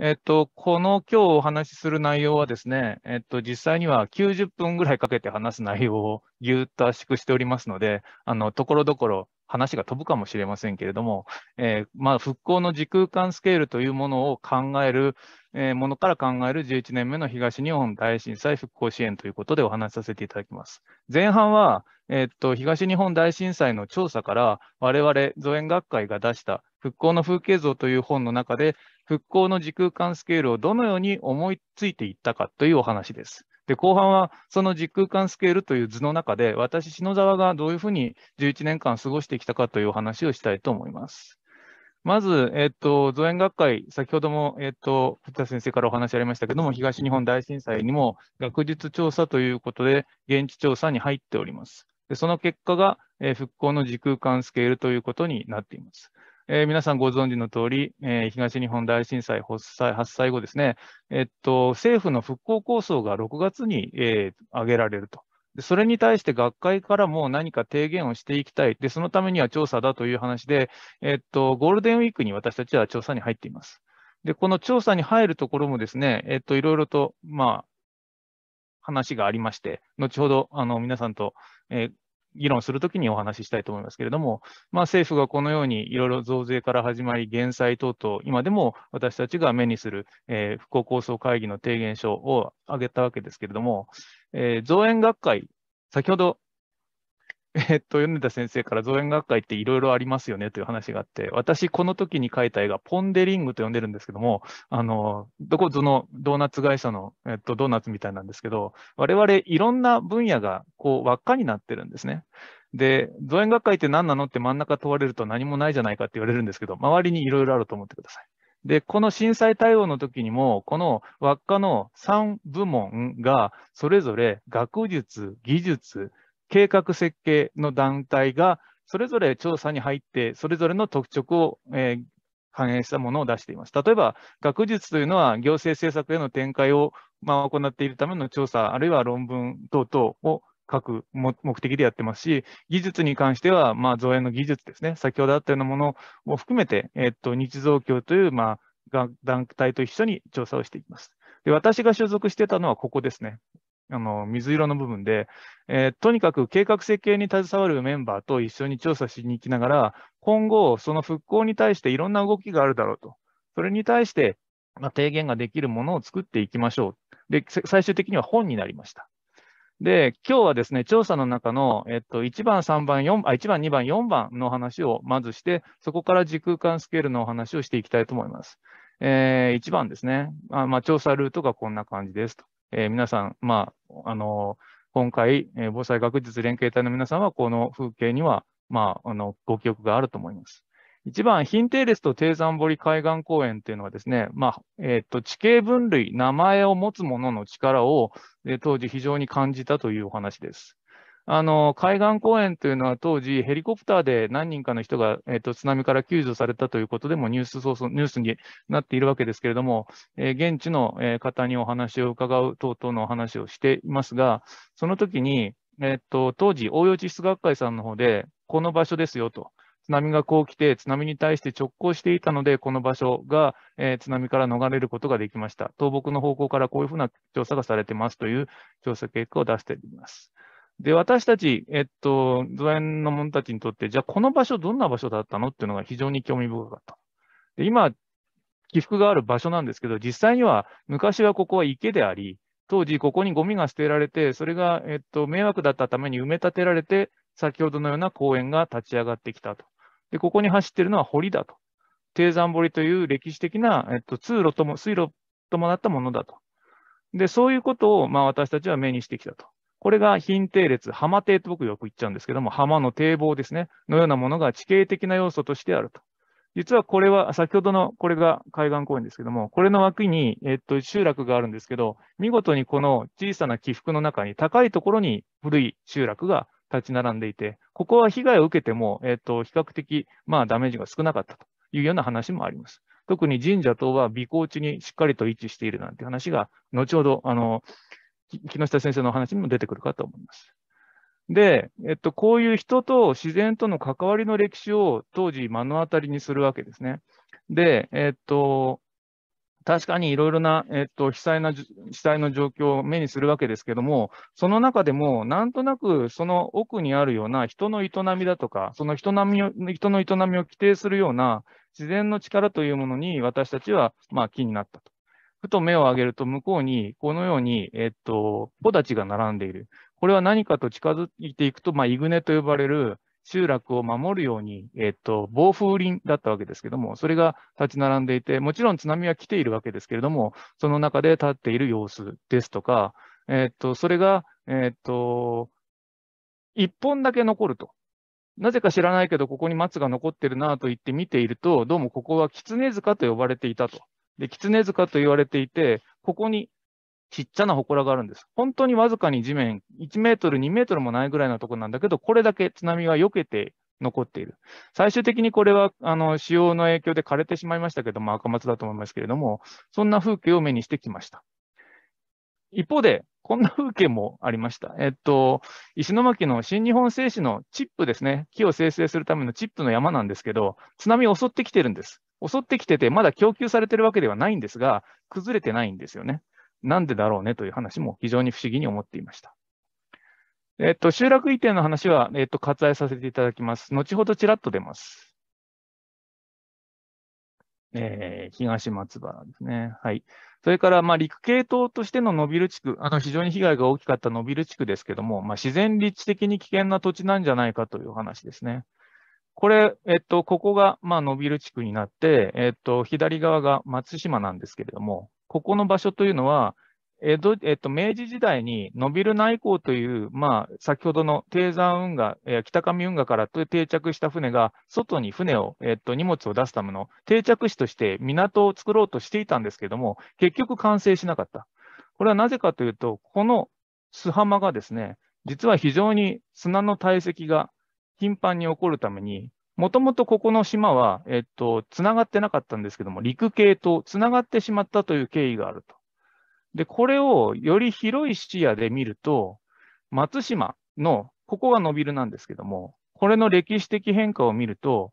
えっと、この今日お話しする内容はですね、えっと、実際には90分ぐらいかけて話す内容をぎゅっと圧縮しておりますので、あの、ところどころ話が飛ぶかもしれませんけれども、えー、まあ、復興の時空間スケールというものを考える、えー、ものから考える11年目の東日本大震災復興支援ということでお話しさせていただきます。前半は、えっと東日本大震災の調査から我々造園学会が出した復興の風景像という本の中で、復興の時空間スケールをどのように思いついていったかというお話です。で後半はその時空間スケールという図の中で、私、篠沢がどういうふうに11年間過ごしてきたかというお話をしたいと思います。まず、えっと、造園学会、先ほども、えっと、藤田先生からお話ありましたけども、東日本大震災にも学術調査ということで、現地調査に入っております。でその結果が、えー、復興の時空間スケールということになっています。えー、皆さんご存知の通り、えー、東日本大震災発災発災後ですね、えっと、政府の復興構想が6月に、えー、挙げられると。それに対して学会からも何か提言をしていきたいで、そのためには調査だという話で、えっと、ゴールデンウィークに私たちは調査に入っています。で、この調査に入るところもですね、えっと、いろいろと、まあ、話がありまして、後ほどあの皆さんと、えー、議論するときにお話ししたいと思いますけれども、まあ、政府がこのようにいろいろ増税から始まり、減災等々、今でも私たちが目にする、えー、復興構想会議の提言書を挙げたわけですけれども、えー、造園学会、先ほどえっと、米田先生から造園学会っていろいろありますよねという話があって、私、この時に書いた絵がポンデリングと呼んでるんですけども、あの、どこぞのドーナツ会社の、えっと、ドーナツみたいなんですけど、我々いろんな分野がこう輪っかになってるんですね。で、造園学会って何なのって真ん中問われると何もないじゃないかって言われるんですけど、周りにいろいろあると思ってください。で、この震災対応の時にも、この輪っかの3部門が、それぞれ学術、技術、計画設計の団体がそれぞれ調査に入って、それぞれの特色を、えー、反映したものを出しています。例えば、学術というのは行政政策への展開を、まあ、行っているための調査、あるいは論文等々を書く目的でやってますし、技術に関しては、まあ、造園の技術ですね、先ほどあったようなものも含めて、えっと、日造協という、まあ、団体と一緒に調査をしていきます。で私が所属してたのはここですね。あの水色の部分で、えー、とにかく計画設計に携わるメンバーと一緒に調査しに行きながら、今後、その復興に対していろんな動きがあるだろうと、それに対して、まあ、提言ができるものを作っていきましょう。で、最終的には本になりました。で、今日はですね、調査の中の、えっと、1番、3番、4あ、1番、2番、4番の話をまずして、そこから時空間スケールのお話をしていきたいと思います。えー、1番ですね。あまあ、調査ルートがこんな感じですと。えー、皆さん、まあ、あの今回、えー、防災学術連携隊の皆さんは、この風景には、まあ、あのご記憶があると思います。一番、ヒンテーレスと低山堀海岸公園というのはですね、まあえーと、と地形分類、名前を持つものの力を、えー、当時非常に感じたというお話です。あの海岸公園というのは当時、ヘリコプターで何人かの人が、えー、と津波から救助されたということでもニュースソースニュースになっているわけですけれども、えー、現地の方にお話を伺う等々の話をしていますが、その時に、えー、と当時、応用地質学会さんの方で、この場所ですよと。津波がこう来て、津波に対して直行していたので、この場所が、えー、津波から逃れることができました。倒木の方向からこういうふうな調査がされてますという調査結果を出しています。で、私たち、えっと、図案の者たちにとって、じゃあこの場所どんな場所だったのっていうのが非常に興味深かった。で今、起伏がある場所なんですけど、実際には昔はここは池であり、当時ここにゴミが捨てられて、それが、えっと、迷惑だったために埋め立てられて、先ほどのような公園が立ち上がってきたと。で、ここに走っているのは堀だと。低山堀という歴史的な、えっと、通路とも、水路ともなったものだと。で、そういうことを、まあ、私たちは目にしてきたと。これが品定列、浜定と僕よく言っちゃうんですけども、浜の堤防ですね、のようなものが地形的な要素としてあると。実はこれは、先ほどの、これが海岸公園ですけども、これの枠に、えっと、集落があるんですけど、見事にこの小さな起伏の中に高いところに古い集落が立ち並んでいて、ここは被害を受けても、えっと、比較的、まあ、ダメージが少なかったというような話もあります。特に神社等は微光地にしっかりと位置しているなんて話が、後ほど、あの、木下先生の話にも出てくるかと思います。で、えっと、こういう人と自然との関わりの歴史を当時目の当たりにするわけですね。で、えっと、確かにいろいろな、えっと、被災な被災の状況を目にするわけですけども、その中でも、なんとなくその奥にあるような人の営みだとか、その人並みを人の営みを規定するような自然の力というものに私たちは、まあ、気になったと。ふと目を上げると向こうに、このように、えっと、ポダチが並んでいる。これは何かと近づいていくと、まあ、イグネと呼ばれる集落を守るように、えっと、防風林だったわけですけども、それが立ち並んでいて、もちろん津波は来ているわけですけれども、その中で立っている様子ですとか、えっと、それが、えっと、一本だけ残ると。なぜか知らないけど、ここに松が残ってるなと言って見ていると、どうもここは狐塚と呼ばれていたと。で、狐塚と言われていて、ここにちっちゃな祠があるんです。本当にわずかに地面、1メートル、2メートルもないぐらいのところなんだけど、これだけ津波が避けて残っている。最終的にこれは、あの、潮の影響で枯れてしまいましたけども、赤松だと思いますけれども、そんな風景を目にしてきました。一方で、こんな風景もありました。えっと、石巻の新日本製紙のチップですね。木を生成するためのチップの山なんですけど、津波襲ってきてるんです。襲ってきてて、まだ供給されてるわけではないんですが、崩れてないんですよね。なんでだろうねという話も非常に不思議に思っていました。えっと、集落移転の話は、えっと、割愛させていただきます。後ほどちらっと出ます。えー、東松原ですね。はい。それから、まあ、陸系統としてのノビル地区、あの、非常に被害が大きかったノビル地区ですけども、まあ、自然立地的に危険な土地なんじゃないかという話ですね。これ、えっと、ここが、まあ、伸びる地区になって、えっと、左側が松島なんですけれども、ここの場所というのは、江戸えっと、明治時代に伸びる内港という、まあ、先ほどの低山運河、えー、北上運河から定着した船が、外に船を、えっと、荷物を出すための定着地として港を作ろうとしていたんですけども、結局完成しなかった。これはなぜかというと、この須浜がですね、実は非常に砂の堆積が頻繁に起こるために、もともとここの島は、えっと、つながってなかったんですけども、陸系とつながってしまったという経緯があると。で、これをより広い視野で見ると、松島の、ここがノビルなんですけども、これの歴史的変化を見ると、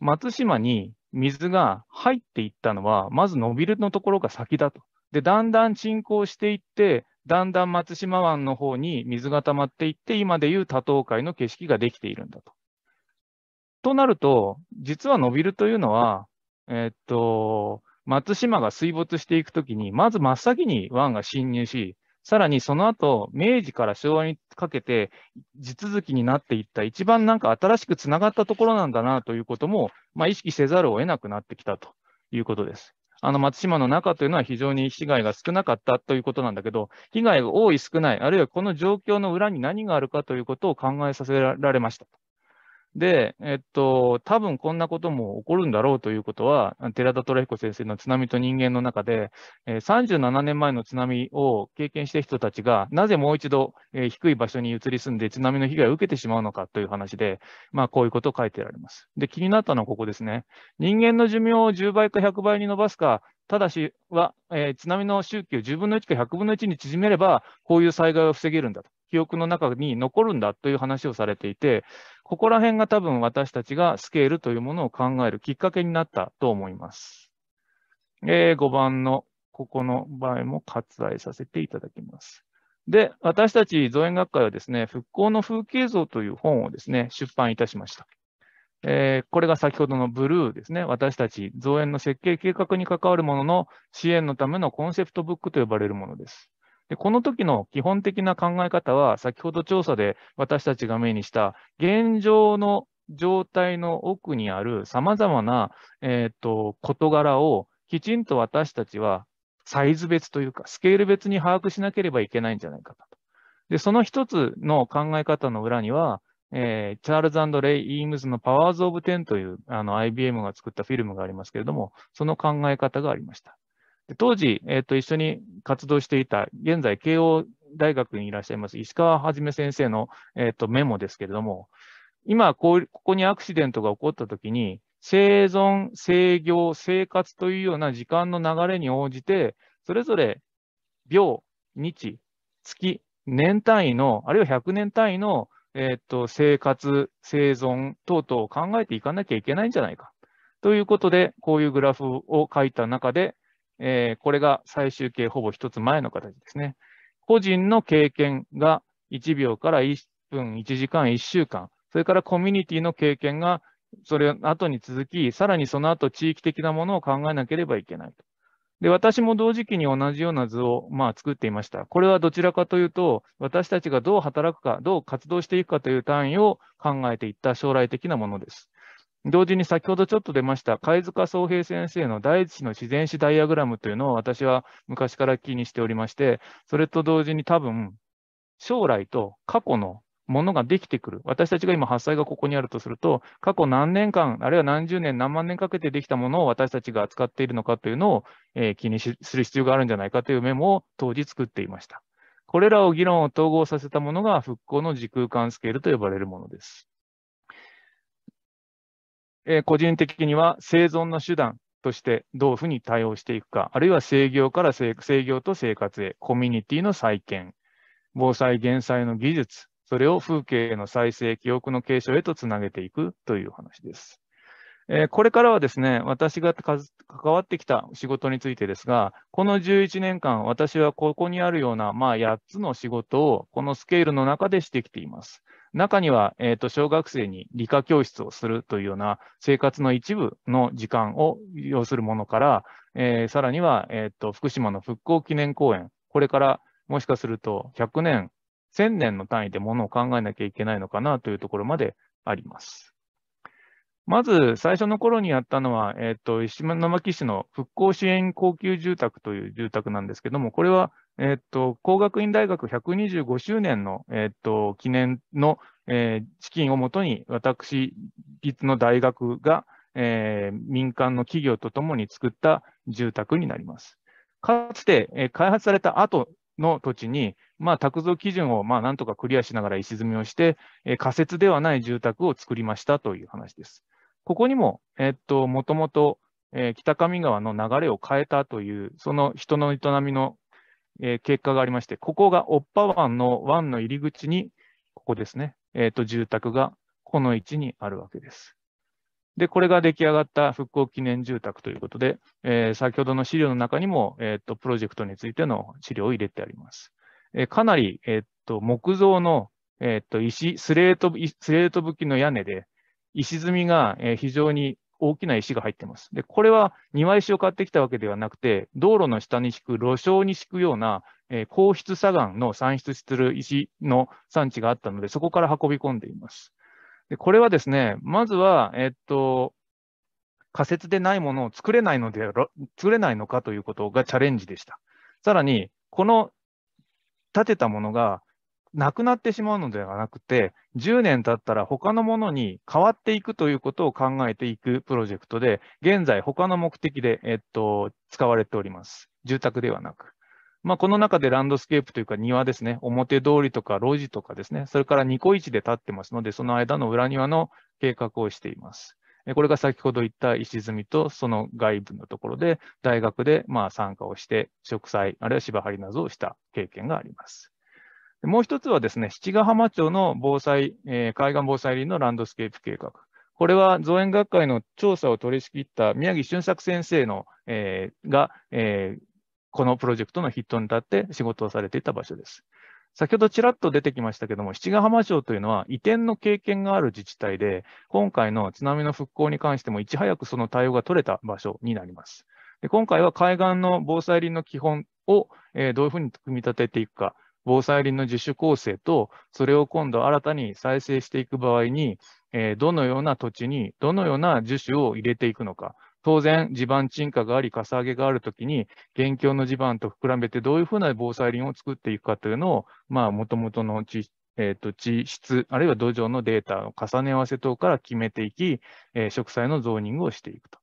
松島に水が入っていったのは、まずノビルのところが先だと。で、だんだん沈降していって、だんだん松島湾の方に水が溜まっていって、今でいう多島海の景色ができているんだと。となると、実はノビルというのは、えー、っと、松島が水没していくときに、まず真っ先に湾が侵入し、さらにその後、明治から昭和にかけて地続きになっていった、一番なんか新しくつながったところなんだなということも、まあ、意識せざるを得なくなってきたということです。あの松島の中というのは非常に被害が少なかったということなんだけど、被害が多い、少ない、あるいはこの状況の裏に何があるかということを考えさせられました。で、えっと、多分こんなことも起こるんだろうということは、寺田虎彦先生の津波と人間の中で、え37年前の津波を経験した人たちが、なぜもう一度、え低い場所に移り住んで津波の被害を受けてしまうのかという話で、まあ、こういうことを書いてられます。で、気になったのはここですね。人間の寿命を10倍か100倍に伸ばすか、ただしは、えー、津波の周期を10分の1か100分の1に縮めれば、こういう災害を防げるんだと。記憶の中に残るんだという話をされていて、ここら辺が多分私たちがスケールというものを考えるきっかけになったと思います。えー、5番のここの場合も割愛させていただきます。で、私たち造園学会はですね、復興の風景像という本をですね、出版いたしました。えー、これが先ほどのブルーですね、私たち造園の設計計画に関わるものの支援のためのコンセプトブックと呼ばれるものです。でこの時の基本的な考え方は、先ほど調査で私たちが目にした、現状の状態の奥にある様々な、えーと事柄をきちんと私たちはサイズ別というか、スケール別に把握しなければいけないんじゃないかと。で、その一つの考え方の裏には、えー、チャールズレイ・イームズのパワーズ・オブ・テンというあの IBM が作ったフィルムがありますけれども、その考え方がありました。当時、えーと、一緒に活動していた、現在、慶応大学にいらっしゃいます石川はじめ先生の、えーと、メモですけれども、今こう、ここにアクシデントが起こったときに、生存、制御、生活というような時間の流れに応じて、それぞれ秒、日、月、年単位の、あるいは100年単位の、えーと生活、生存等々を考えていかなきゃいけないんじゃないか。ということで、こういうグラフを書いた中で、えー、これが最終形ほぼ1つ前の形ですね。個人の経験が1秒から1分、1時間、1週間、それからコミュニティの経験がそれ後に続き、さらにその後地域的なものを考えなければいけないと。で、私も同時期に同じような図を、まあ、作っていました。これはどちらかというと、私たちがどう働くか、どう活動していくかという単位を考えていった将来的なものです。同時に先ほどちょっと出ました、貝塚宗平先生の第一子の自然史ダイアグラムというのを私は昔から気にしておりまして、それと同時に多分、将来と過去のものができてくる。私たちが今発災がここにあるとすると、過去何年間、あるいは何十年、何万年かけてできたものを私たちが扱っているのかというのを、えー、気にする必要があるんじゃないかというメモを当時作っていました。これらを議論を統合させたものが復興の時空間スケールと呼ばれるものです。えー、個人的には生存の手段としてどういうふうに対応していくか、あるいは制御から制御と生活へ、コミュニティの再建、防災・減災の技術、それを風景への再生、記憶の継承へとつなげていくという話です。えー、これからはですね、私が関わってきた仕事についてですが、この11年間、私はここにあるような、まあ、8つの仕事をこのスケールの中でしてきています。中には、えー、と小学生に理科教室をするというような生活の一部の時間を要するものから、えー、さらには、えー、と福島の復興記念公園、これからもしかすると100年、1000年の単位でものを考えなきゃいけないのかなというところまであります。まず最初の頃にやったのは、えー、と石巻市の復興支援高級住宅という住宅なんですけども、これはえっと、工学院大学125周年の、えっと、記念の、えー、資金をもとに、私立の大学が、えー、民間の企業とともに作った住宅になります。かつて、えー、開発された後の土地に、まあ、宅造基準を、まあ、なんとかクリアしながら石積みをして、えー、仮設ではない住宅を作りましたという話です。ここにも、えー、っと、もともと、えー、北上川の流れを変えたという、その人の営みのえー、結果がありまして、ここがオッパ湾の湾の入り口に、ここですね、えっ、ー、と、住宅がこの位置にあるわけです。で、これが出来上がった復興記念住宅ということで、えー、先ほどの資料の中にも、えっ、と、プロジェクトについての資料を入れてあります。えかなり、えっ、と、木造の、えっ、と、石、スレート、スレート武器の屋根で、石積みが非常に大きな石が入ってます。で、これは庭石を買ってきたわけではなくて、道路の下に敷く、路床に敷くような、えー、硬質砂岩の産出する石の産地があったので、そこから運び込んでいます。で、これはですね、まずは、えー、っと、仮説でないものを作れないので、作れないのかということがチャレンジでした。さらに、この建てたものがなくなってしまうのではなくて、10年経ったら他のものに変わっていくということを考えていくプロジェクトで、現在他の目的で、えっと、使われております。住宅ではなく。まあ、この中でランドスケープというか庭ですね、表通りとか路地とかですね、それからニコイチで立ってますので、その間の裏庭の計画をしています。これが先ほど言った石積みとその外部のところで大学でまあ参加をして植栽あるいは芝張りなどをした経験があります。もう一つはですね、七ヶ浜町の防災、えー、海岸防災林のランドスケープ計画。これは造園学会の調査を取り仕切った宮城俊作先生の、えー、が、えー、このプロジェクトの筆頭に立って仕事をされていた場所です。先ほどちらっと出てきましたけども、七ヶ浜町というのは移転の経験がある自治体で、今回の津波の復興に関してもいち早くその対応が取れた場所になります。で今回は海岸の防災林の基本を、えー、どういうふうに組み立てていくか、防災林の自主構成と、それを今度新たに再生していく場合に、えどのような土地にどのような樹種を入れていくのか、当然、地盤沈下があり、かさ上げがあるときに、現況の地盤と膨らめて、どういうふうな防災林を作っていくかというのを、まあ、もともとの地,、えーと、と地質、あるいは土壌のデータの重ね合わせ等から決めていき、えー、植栽のゾーニングをしていくと。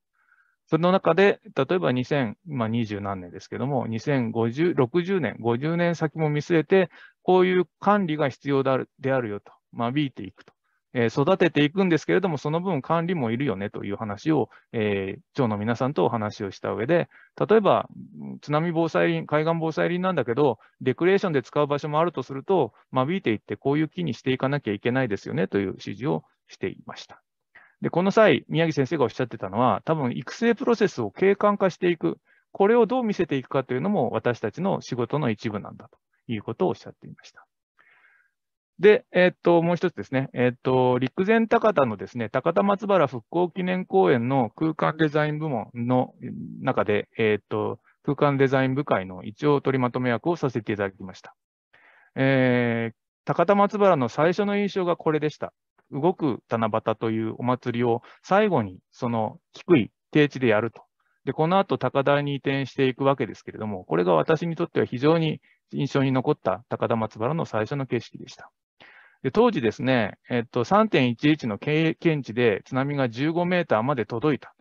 それの中で、例えば2020、何年ですけども、2050、60年、50年先も見据えて、こういう管理が必要であるであるよと、間、ま、引、いていくと、えー、育てていくんですけれども、その分管理もいるよねという話を、えー、町の皆さんとお話をした上で、例えば津波防災林、海岸防災林なんだけど、デクレーションで使う場所もあるとすると、間、ま引いていって、こういう木にしていかなきゃいけないですよねという指示をしていました。で、この際、宮城先生がおっしゃってたのは、多分育成プロセスを景観化していく、これをどう見せていくかというのも私たちの仕事の一部なんだということをおっしゃっていました。で、えー、っと、もう一つですね、えー、っと、陸前高田のですね、高田松原復興記念公園の空間デザイン部門の中で、えー、っと、空間デザイン部会の一応取りまとめ役をさせていただきました。えー、高田松原の最初の印象がこれでした。動く七夕というお祭りを最後にその低い低地でやると。で、この後高台に移転していくわけですけれども、これが私にとっては非常に印象に残った高田松原の最初の景色でした。で当時ですね、えっと、3.11の経験値で津波が15メーターまで届いた。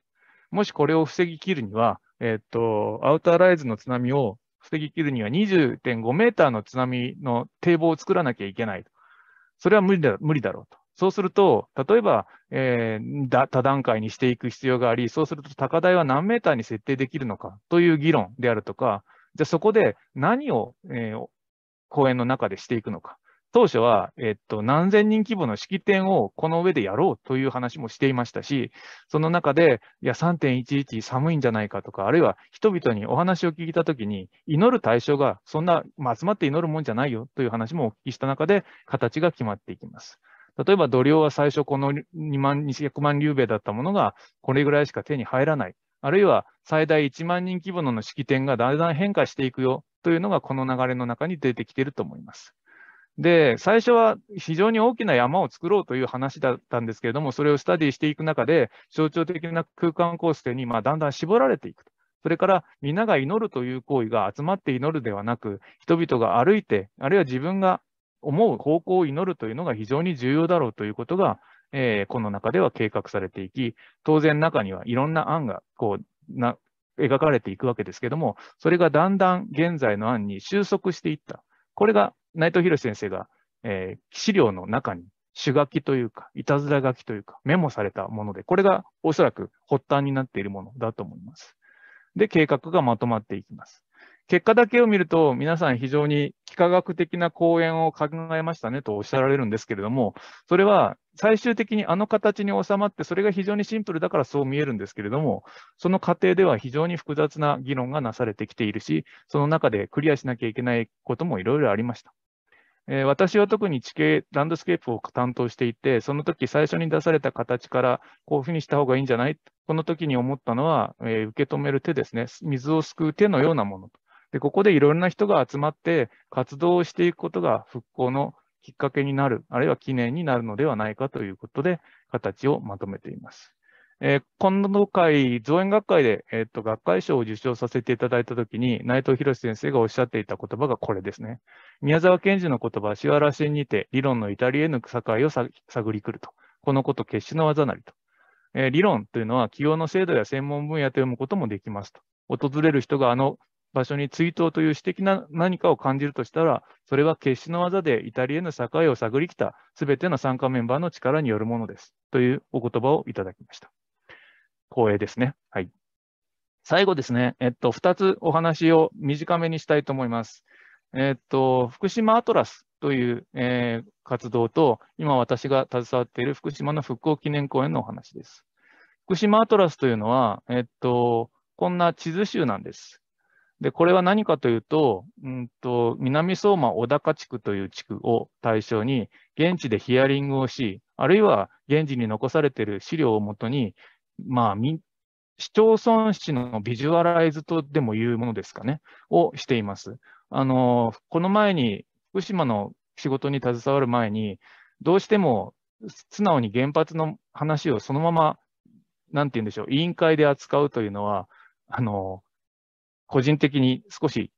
もしこれを防ぎきるには、えっと、アウターライズの津波を防ぎきるには20.5メーターの津波の堤防を作らなきゃいけない。それは無理だ無理だろうと。そうすると、例えば、えー、多段階にしていく必要があり、そうすると高台は何メーターに設定できるのかという議論であるとか、じゃあそこで何を、えー、公園の中でしていくのか。当初は、えっと、何千人規模の式典をこの上でやろうという話もしていましたし、その中で、いや、3.11寒いんじゃないかとか、あるいは人々にお話を聞いたときに、祈る対象がそんな、まあ、集まって祈るもんじゃないよという話もお聞きした中で、形が決まっていきます。例えば、土量は最初この2万、200万リューベだったものが、これぐらいしか手に入らない。あるいは最大1万人規模の式典がだんだん変化していくよというのが、この流れの中に出てきていると思います。で、最初は非常に大きな山を作ろうという話だったんですけれども、それをスタディしていく中で、象徴的な空間構成にまあだんだん絞られていくと。それから皆が祈るという行為が集まって祈るではなく、人々が歩いて、あるいは自分が思う方向を祈るというのが非常に重要だろうということが、えー、この中では計画されていき、当然中にはいろんな案がこうな描かれていくわけですけども、それがだんだん現在の案に収束していった。これが内藤博先生が、えー、資料の中に主書きというか、いたずら書きというか、メモされたもので、これがおそらく発端になっているものだと思います。で、計画がまとまっていきます。結果だけを見ると、皆さん非常に幾何学的な講演を考えましたねとおっしゃられるんですけれども、それは最終的にあの形に収まって、それが非常にシンプルだからそう見えるんですけれども、その過程では非常に複雑な議論がなされてきているし、その中でクリアしなきゃいけないこともいろいろありました。えー、私は特に地形、ランドスケープを担当していて、その時最初に出された形から、こういうふうにした方がいいんじゃないこの時に思ったのは、えー、受け止める手ですね、水をすくう手のようなものと。で、ここでいろんな人が集まって活動をしていくことが復興のきっかけになる、あるいは記念になるのではないかということで、形をまとめています。えー、今度会、造園学会で、えー、っと学会賞を受賞させていただいたときに、内藤博先生がおっしゃっていた言葉がこれですね。宮沢賢治の言葉、しわらしにて、理論の至りへの境を探りくると。このこと決死の技なりと。えー、理論というのは、企業の制度や専門分野と読むこともできますと。訪れる人があの場所に追悼という私的な何かを感じるとしたら、それは決死の技でイタリアの境を探りきたすべての参加メンバーの力によるものです。というお言葉をいただきました。光栄ですね。はい。最後ですね、えっと、2つお話を短めにしたいと思います。えっと、福島アトラスという、えー、活動と、今私が携わっている福島の復興記念公園のお話です。福島アトラスというのは、えっと、こんな地図集なんです。で、これは何かというと、うんと、南相馬小高地区という地区を対象に、現地でヒアリングをし、あるいは現地に残されている資料をもとに、まあ、市町村市のビジュアライズとでもいうものですかね、をしています。あの、この前に、福島の仕事に携わる前に、どうしても素直に原発の話をそのまま、なんて言うんでしょう、委員会で扱うというのは、あの、個人的に少し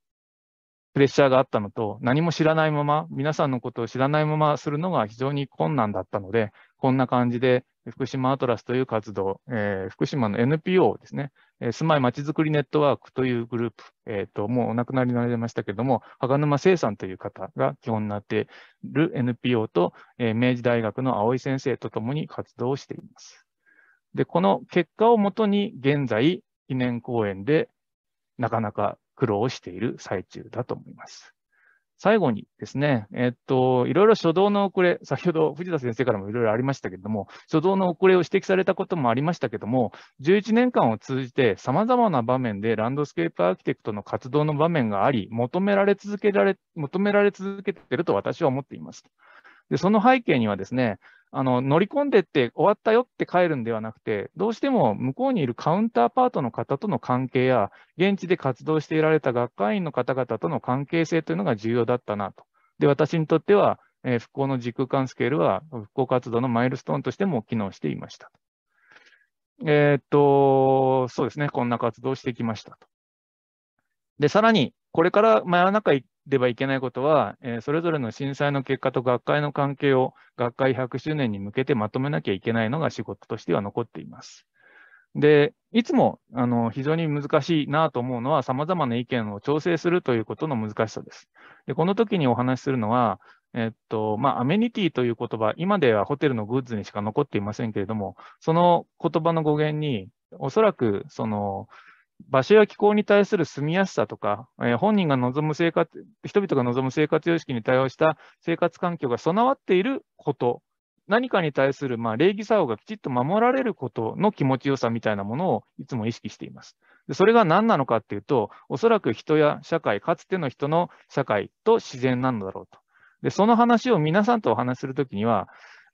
プレッシャーがあったのと、何も知らないまま、皆さんのことを知らないままするのが非常に困難だったので、こんな感じで福島アトラスという活動、えー、福島の NPO ですね、えー、住まいまちづくりネットワークというグループ、えーと、もうお亡くなりになりましたけども、芳沼聖さんという方が基本になっている NPO と、えー、明治大学の青井先生とともに活動をしています。で、この結果をもとに現在、記念公園でなかなか苦労している最中だと思います。最後にですね、えっと、いろいろ初動の遅れ、先ほど藤田先生からもいろいろありましたけれども、初動の遅れを指摘されたこともありましたけれども、11年間を通じて様々な場面でランドスケープアーキテクトの活動の場面があり、求められ続けられ、求められ続けていると私は思っています。で、その背景にはですね、あの乗り込んでって終わったよって帰るんではなくて、どうしても向こうにいるカウンターパートの方との関係や、現地で活動していられた学会員の方々との関係性というのが重要だったなと。で、私にとっては、えー、復興の時空間スケールは復興活動のマイルストーンとしても機能していました。えー、っと、そうですね、こんな活動をしてきましたと。で、さらに、これから真夜中ではいけないことは、えー、それぞれの震災の結果と学会の関係を学会100周年に向けてまとめなきゃいけないのが仕事としては残っています。で、いつもあの非常に難しいなと思うのは、様々な意見を調整するということの難しさです。でこの時にお話しするのは、えっとまあ、アメニティという言葉、今ではホテルのグッズにしか残っていませんけれども、その言葉の語源に、おそらくその場所や気候に対する住みやすさとか、えー、本人が望む生活、人々が望む生活様式に対応した生活環境が備わっていること、何かに対するまあ礼儀作法がきちっと守られることの気持ちよさみたいなものをいつも意識しています。でそれが何なのかっていうと、おそらく人や社会、かつての人の社会と自然なんだろうと。でその話を皆さんとお話しするときには、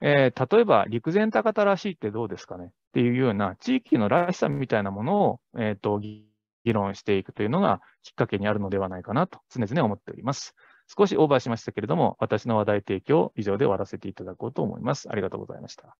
えー、例えば陸前高田らしいってどうですかねっていうような地域のらしさみたいなものを、えーと、と議論していくというのがきっかけにあるのではないかなと常々思っております。少しオーバーしましたけれども、私の話題提供を以上で終わらせていただこうと思います。ありがとうございました。